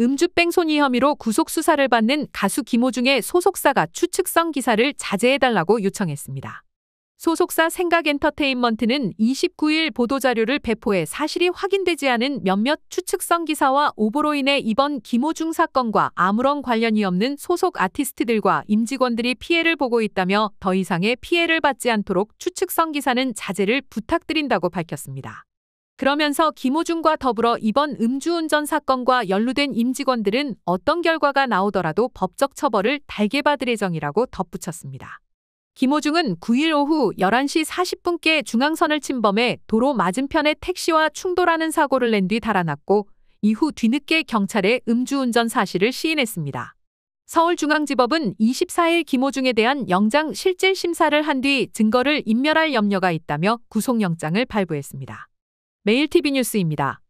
음주뺑 소니 혐의로 구속 수사를 받는 가수 김호중의 소속사가 추측성 기사를 자제해달라고 요청했습니다. 소속사 생각엔터테인먼트는 29일 보도자료를 배포해 사실이 확인되지 않은 몇몇 추측성 기사와 오보로 인해 이번 김호중 사건과 아무런 관련이 없는 소속 아티스트들과 임직원들이 피해를 보고 있다며 더 이상의 피해를 받지 않도록 추측성 기사는 자제를 부탁드린다고 밝혔습니다. 그러면서 김호중과 더불어 이번 음주운전 사건과 연루된 임직원들은 어떤 결과가 나오더라도 법적 처벌을 달게 받을 예정이라고 덧붙였습니다. 김호중은 9일 오후 11시 40분께 중앙선을 침범해 도로 맞은편에 택시와 충돌하는 사고를 낸 뒤 달아났고 이후 뒤늦게 경찰에 음주운전 사실을 시인했습니다. 서울중앙지법은 24일 김호중에 대한 영장 실질 심사를 한 뒤 증거를 인멸할 염려가 있다며 구속영장을 발부했습니다. 매일TV 뉴스입니다.